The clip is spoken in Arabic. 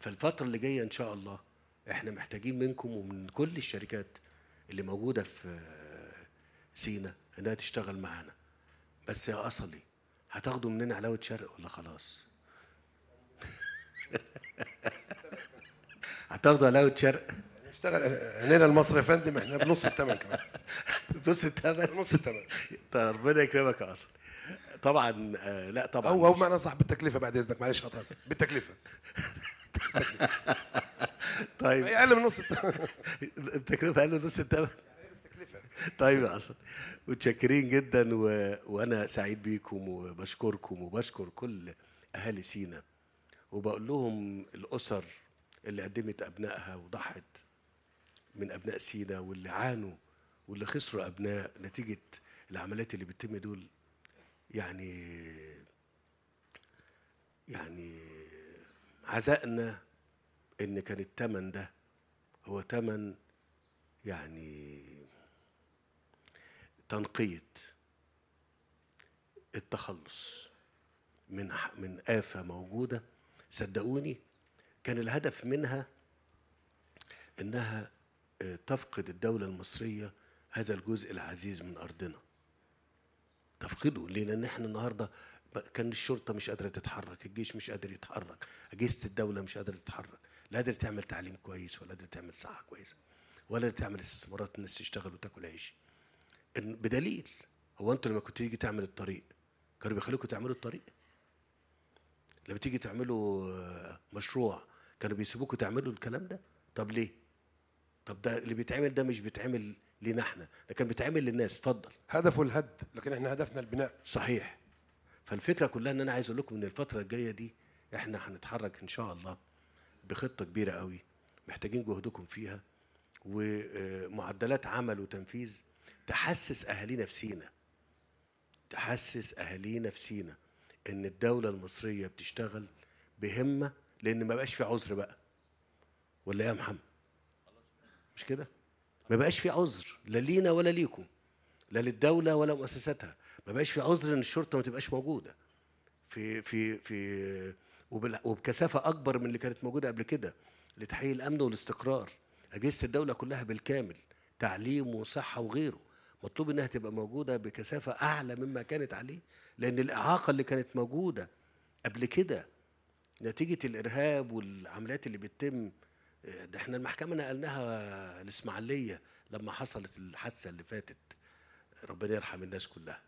فالفترة اللي جاية إن شاء الله إحنا محتاجين منكم ومن كل الشركات اللي موجودة في سينا إنها تشتغل معانا بس يا أصلي هتاخدوا مننا علاوة شرق ولا خلاص؟ هتاخدوا علاوة شرق؟ نشتغل هنا المصري يا فندم احنا بنص الثمن كمان بنص الثمن بنص الثمن طيب ربنا يكرمك يا اصلي طبعا آه لا طبعا او او معنى صح بالتكلفه بعد اذنك معلش قطعت بالتكلفه طيب هي اقل من نص التكلفه اقل من نص التمن يعني طيب يا حسن متشكرين جدا و... وانا سعيد بيكم وبشكركم وبشكر كل اهالي سينا وبقول لهم الاسر اللي قدمت ابنائها وضحت من ابناء سينا واللي عانوا واللي خسروا ابناء نتيجه العمليات اللي بتتم دول يعني يعني عزائنا ان كان التمن ده هو تمن يعني تنقيه التخلص من من آفة موجودة صدقوني كان الهدف منها إنها آه، تفقد الدولة المصرية هذا الجزء العزيز من أرضنا تفقده ليه؟ لأن إحنا النهاردة كان الشرطة مش قادرة تتحرك الجيش مش قادر يتحرك أجهزة الدولة مش قادرة تتحرك لا قادر تعمل تعليم كويس ولا قادر تعمل صحه كويسه ولا قادر تعمل استثمارات الناس تشتغل وتاكل عيش بدليل هو انتوا لما كنتوا تيجي تعمل الطريق كانوا بيخليكم تعملوا الطريق لما تيجي تعملوا آه، مشروع كانوا بيسيبوكوا تعملوا الكلام ده طب ليه طب ده اللي بيتعمل ده مش بيتعمل لينا احنا ده كان بيتعمل للناس اتفضل هدفه الهد لكن احنا هدفنا البناء صحيح فالفكره كلها ان انا عايز اقول لكم ان الفتره الجايه دي احنا هنتحرك ان شاء الله بخطه كبيره قوي محتاجين جهدكم فيها ومعدلات عمل وتنفيذ تحسس اهالينا في سينا تحسس اهالينا في سينا ان الدوله المصريه بتشتغل بهمه لان ما بقاش في عذر بقى ولا يا محمد مش كده ما بقاش في عذر لا لينا ولا ليكم لا للدوله ولا مؤسساتها ما بقاش في عذر ان الشرطه ما تبقاش موجوده في في في وبكثافه اكبر من اللي كانت موجوده قبل كده لتحقيق الامن والاستقرار اجهزه الدوله كلها بالكامل تعليم وصحه وغيره مطلوب انها تبقى موجوده بكثافه اعلى مما كانت عليه لان الاعاقه اللي كانت موجوده قبل كده نتيجه الارهاب والعمليات اللي بتتم ده احنا المحكمه نقلناها الاسماعيليه لما حصلت الحادثه اللي فاتت ربنا يرحم الناس كلها